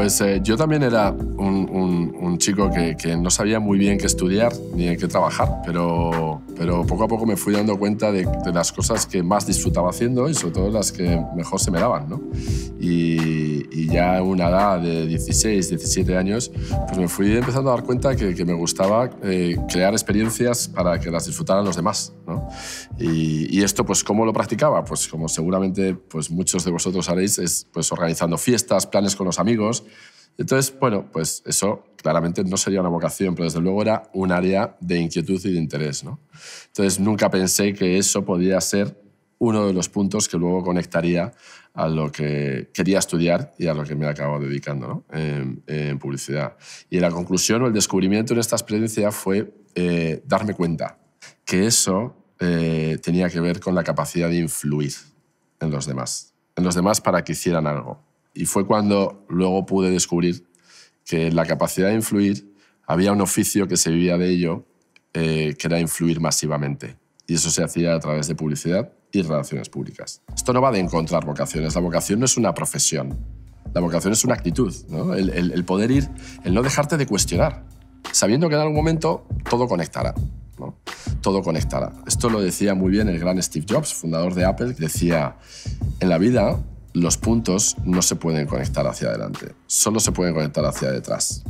Pues eh, yo también era un, chico que, que, no sabía muy bien qué estudiar ni en qué trabajar, pero pero poco a poco me fui dando cuenta de, las cosas que más disfrutaba haciendo y sobre todo las que mejor se me daban. Y, ya a una edad de 16, 17 años, pues me fui empezando a dar cuenta que, que me gustaba eh, crear experiencias para que las disfrutaran los demás. Y, esto, pues, ¿cómo lo practicaba? Pues como seguramente pues, muchos de vosotros haréis, es pues, organizando fiestas, planes con los amigos. Entonces, bueno, pues eso claramente no sería una vocación, pero desde luego era un área de inquietud y de interés. ¿no? Entonces, nunca pensé que eso podía ser uno de los puntos que luego conectaría a lo que quería estudiar y a lo que me acabo dedicando en, publicidad. Y la conclusión o el descubrimiento de esta experiencia fue eh, darme cuenta que eso eh, tenía que ver con la capacidad de influir en los demás, en los demás para que hicieran algo. Y fue cuando luego pude descubrir que la capacidad de influir había un oficio que se vivía de ello, eh, que era influir masivamente. Y eso se hacía a través de publicidad y relaciones públicas. Esto no va de encontrar vocaciones. La vocación no es una profesión. La vocación es una actitud, el, poder ir, el no dejarte de cuestionar, sabiendo que en algún momento todo conectará. Todo conectará. Esto lo decía muy bien el gran Steve Jobs, fundador de Apple, que decía, en la vida los puntos no se pueden conectar hacia adelante, solo se pueden conectar hacia detrás,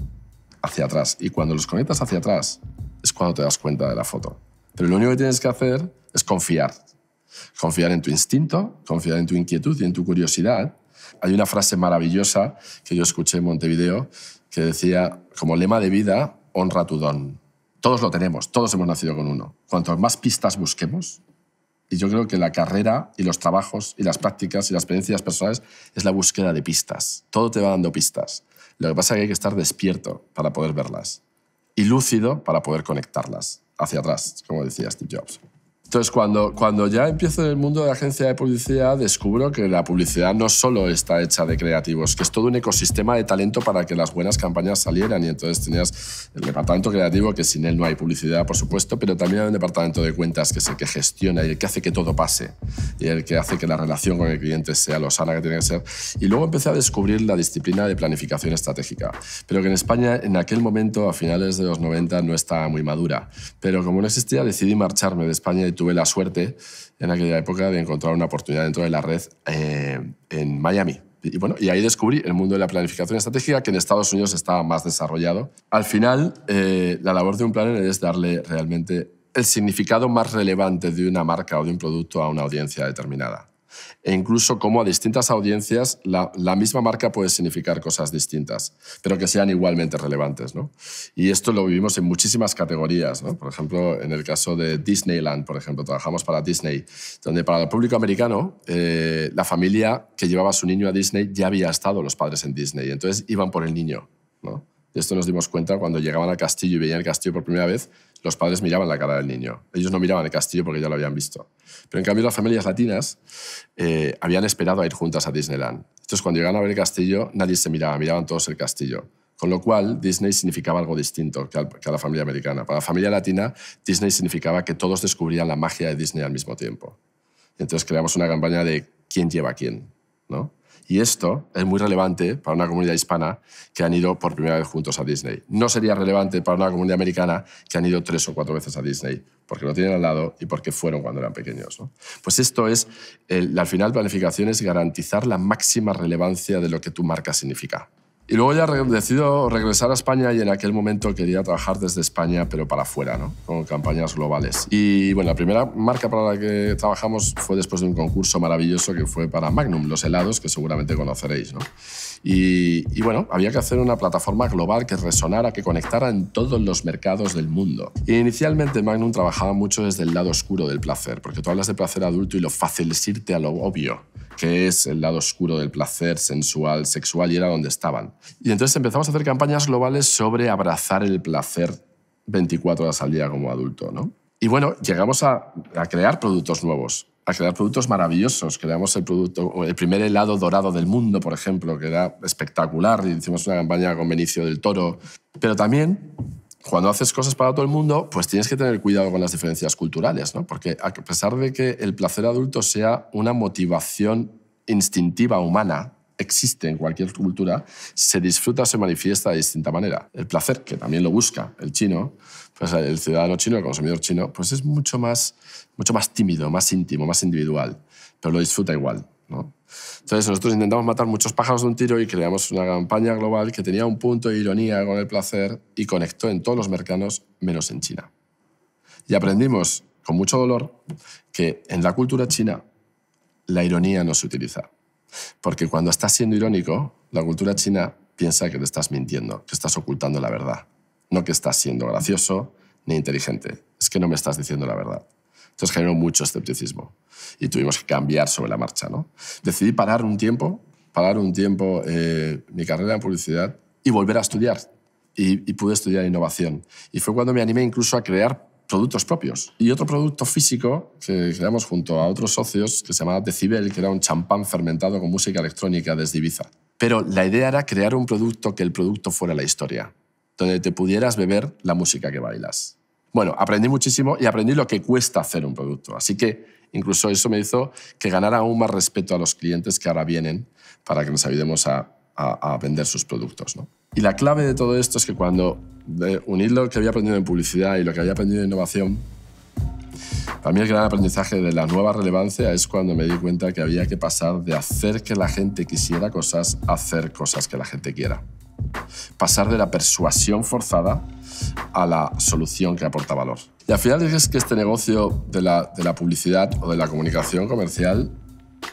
hacia atrás. Y cuando los conectas hacia atrás es cuando te das cuenta de la foto. Pero lo único que tienes que hacer es confiar. Confiar en tu instinto, confiar en tu inquietud y en tu curiosidad. Hay una frase maravillosa que yo escuché en Montevideo que decía, como lema de vida, honra tu don. Todos lo tenemos, todos hemos nacido con uno. Cuantas más pistas busquemos, y yo creo que la carrera y los trabajos y las prácticas y las experiencias personales es la búsqueda de pistas. Todo te va dando pistas. Lo que pasa es que hay que estar despierto para poder verlas y lúcido para poder conectarlas hacia atrás, como decía Steve Jobs. Entonces, cuando, cuando ya empiezo en el mundo de la agencia de publicidad, descubro que la publicidad no solo está hecha de creativos, que es todo un ecosistema de talento para que las buenas campañas salieran. Y entonces tenías el departamento creativo, que sin él no hay publicidad, por supuesto, pero también hay un departamento de cuentas, que es el que gestiona y el que hace que todo pase, y el que hace que la relación con el cliente sea lo sana que tiene que ser. Y luego empecé a descubrir la disciplina de planificación estratégica, pero que en España en aquel momento, a finales de los 90, no estaba muy madura. Pero como no existía, decidí marcharme de España y tuve la suerte en aquella época de encontrar una oportunidad dentro de la red eh, en Miami. Y, ahí descubrí el mundo de la planificación estratégica que en Estados Unidos estaba más desarrollado. Al final, eh, la labor de un planner es darle realmente el significado más relevante de una marca o de un producto a una audiencia determinada e incluso cómo a distintas audiencias la, misma marca puede significar cosas distintas, pero que sean igualmente relevantes. Y esto lo vivimos en muchísimas categorías. Por ejemplo, en el caso de Disneyland, por ejemplo, trabajamos para Disney, donde para el público americano, eh, la familia que llevaba a su niño a Disney ya había estado los padres en Disney, entonces iban por el niño. ¿no? esto nos dimos cuenta cuando llegaban al castillo y veían el castillo por primera vez, los padres miraban la cara del niño. Ellos no miraban el castillo porque ya lo habían visto. Pero en cambio las familias latinas eh, habían esperado a ir juntas a Disneyland. Entonces cuando llegaban a ver el castillo, nadie se miraba, miraban todos el castillo. Con lo cual, Disney significaba algo distinto que, a la familia americana. Para la familia latina, Disney significaba que todos descubrían la magia de Disney al mismo tiempo. Entonces creamos una campaña de quién lleva a quién, ¿no? Y esto es muy relevante para una comunidad hispana que han ido por primera vez juntos a Disney. No sería relevante para una comunidad americana que han ido tres o cuatro veces a Disney, porque lo tienen al lado y porque fueron cuando eran pequeños. Pues esto es, al final, planificación es garantizar la máxima relevancia de lo que tu marca significa. Y luego ya decido regresar a España y en aquel momento quería trabajar desde España, pero para afuera, ¿no? con campañas globales. Y bueno, la primera marca para la que trabajamos fue después de un concurso maravilloso que fue para Magnum, los helados, que seguramente conoceréis. Y, bueno, había que hacer una plataforma global que resonara, que conectara en todos los mercados del mundo. inicialmente Magnum trabajaba mucho desde el lado oscuro del placer, porque tú hablas de placer adulto y lo fácil es irte a lo obvio que es el lado oscuro del placer sensual, sexual, y era donde estaban. Y entonces empezamos a hacer campañas globales sobre abrazar el placer 24 horas al día como adulto, ¿no? Y bueno, llegamos a, crear productos nuevos, a crear productos maravillosos. Creamos el, producto, el primer helado dorado del mundo, por ejemplo, que era espectacular, y hicimos una campaña con Benicio del Toro. Pero también cuando haces cosas para todo el mundo, pues tienes que tener cuidado con las diferencias culturales, ¿no? Porque a pesar de que el placer adulto sea una motivación instintiva humana, existe en cualquier cultura, se disfruta, se manifiesta de distinta manera. El placer, que también lo busca el chino, pues el ciudadano chino, el consumidor chino, pues es mucho más, mucho más tímido, más íntimo, más individual, pero lo disfruta igual. Entonces nosotros intentamos matar muchos pájaros de un tiro y creamos una campaña global que tenía un punto de ironía con el placer y conectó en todos los mercados menos en China. Y aprendimos con mucho dolor que en la cultura china la ironía no se utiliza. Porque cuando estás siendo irónico, la cultura china piensa que te estás mintiendo, que estás ocultando la verdad, no que estás siendo gracioso ni inteligente, es que no me estás diciendo la verdad. Entonces generó mucho escepticismo y tuvimos que cambiar sobre la marcha. ¿no? Decidí parar un tiempo, parar un tiempo eh, mi carrera en publicidad y volver a estudiar. Y, y pude estudiar innovación. Y fue cuando me animé incluso a crear productos propios. Y otro producto físico que creamos junto a otros socios, que se llamaba Decibel, que era un champán fermentado con música electrónica desde Ibiza. Pero la idea era crear un producto que el producto fuera la historia, donde te pudieras beber la música que bailas. Bueno, aprendí muchísimo y aprendí lo que cuesta hacer un producto. Así que incluso eso me hizo que ganara aún más respeto a los clientes que ahora vienen para que nos ayudemos a, vender sus productos. Y la clave de todo esto es que cuando uní lo que había aprendido en publicidad y lo que había aprendido en innovación, para mí el gran aprendizaje de la nueva relevancia es cuando me di cuenta que había que pasar de hacer que la gente quisiera cosas a hacer cosas que la gente quiera pasar de la persuasión forzada a la solución que aporta valor. Y al final es que este negocio de la, publicidad o de la comunicación comercial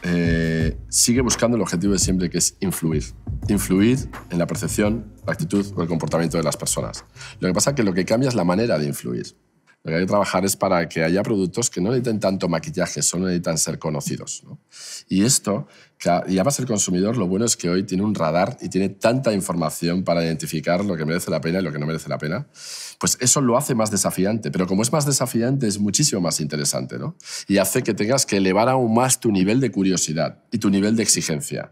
eh, sigue buscando el objetivo de siempre que es influir. Influir en la percepción, la actitud o el comportamiento de las personas. Lo que pasa es que lo que cambia es la manera de influir. Lo que hay que trabajar es para que haya productos que no necesiten tanto maquillaje, solo necesitan ser conocidos. Y esto y además el consumidor lo bueno es que hoy tiene un radar y tiene tanta información para identificar lo que merece la pena y lo que no merece la pena, pues eso lo hace más desafiante. Pero como es más desafiante, es muchísimo más interesante, ¿no? Y hace que tengas que elevar aún más tu nivel de curiosidad y tu nivel de exigencia,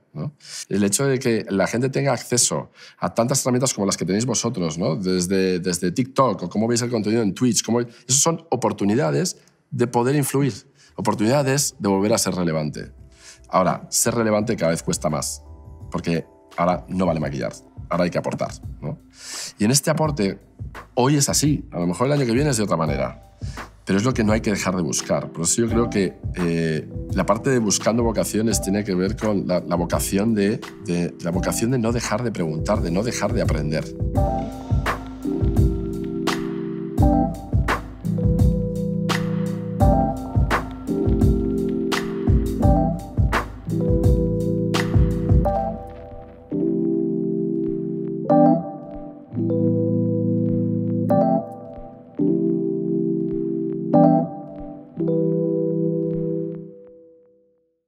El hecho de que la gente tenga acceso a tantas herramientas como las que tenéis vosotros, ¿no? Desde, TikTok o cómo veis el contenido en Twitch, Esas son oportunidades de poder influir, oportunidades de volver a ser relevante. Ahora, ser relevante cada vez cuesta más, porque ahora no vale maquillar, ahora hay que aportar. Y en este aporte, hoy es así, a lo mejor el año que viene es de otra manera, pero es lo que no hay que dejar de buscar. Por eso yo creo que eh, la parte de buscando vocaciones tiene que ver con la, vocación la vocación de no dejar de preguntar, de no dejar de aprender.